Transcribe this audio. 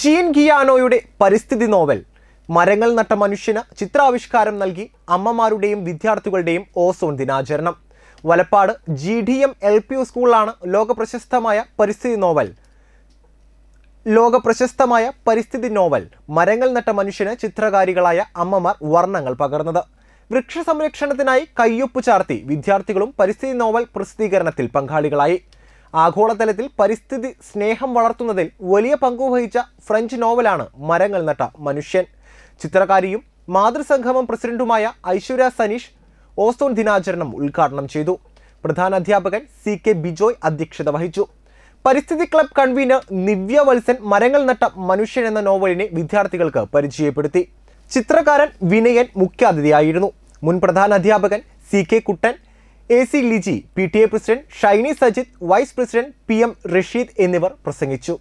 gene ഗിയാനോയുടെ പരിസ്ഥിതി novel മരങ്ങൾ നട്ട മനുഷ്യന് ചിത്രാവിഷ്കാരം നൽകി അമ്മമാരുടെയും വിദ്യാർത്ഥികളുടെയും ഓസോൺ ദിനാചരണം Valappad G D M L P U സ്കൂളിലാണ് ലോക പ്രശസ്തമായ പരിസ്ഥിതി നോവൽ ലോക പ്രശസ്തമായ പരിസ്ഥിതി നോവൽ മരങ്ങൾ നട്ട മനുഷ്യന് ചിത്രകാരികളായ അമ്മമാർ വർണ്ണങ്ങൾ പകർന്നത് വൃക്ഷ സംരക്ഷണത്തിനായി കയ്യൊപ്പ് ചാർത്തി വിദ്യാർത്ഥികളും പരിസ്ഥിതി നോവൽ പ്രസിദ്ധീകരണത്തിൽ പങ്കാളികളായി ആഗോളതലത്തിൽ പരിസ്ഥിതി സ്നേഹം വളർത്തുന്നതിൽ വലിയ പങ്കുവഹിച്ച ഫ്രഞ്ച് നോവലാണ് മരങ്ങൾ നട്ട മനുഷ്യൻ ചിത്രകാരിയും മാതൃസംഗമം പ്രസിഡന്റുമായ ഐശ്വര്യ സനീഷ് ഓസോൺ ദിനാചരണം ഉദ്ഘാടനം ചെയ്തു പ്രധാന അധ്യാപകൻ സി കെ ബിജോയ് അധ്യക്ഷത വഹിച്ചു പരിസ്ഥിതി ക്ലബ് കൺവീനർ നിവ്യ വത്സൻ മരങ്ങൾ നട്ട മനുഷ്യൻ എന്ന നോവലിനെ വിദ്യാർത്ഥികൾക്ക് പരിചയപ്പെടുത്തി ചിത്രകാരൻ വിനയൻ മുഖ്യാതിഥിയായിരുന്നു മുൻ പ്രധാന അധ്യാപകൻ C K Kuttan A C Liji P T A president Shiny Sajith vice president P M Rasheed എന്നിവർ പ്രസംഗിച്ചു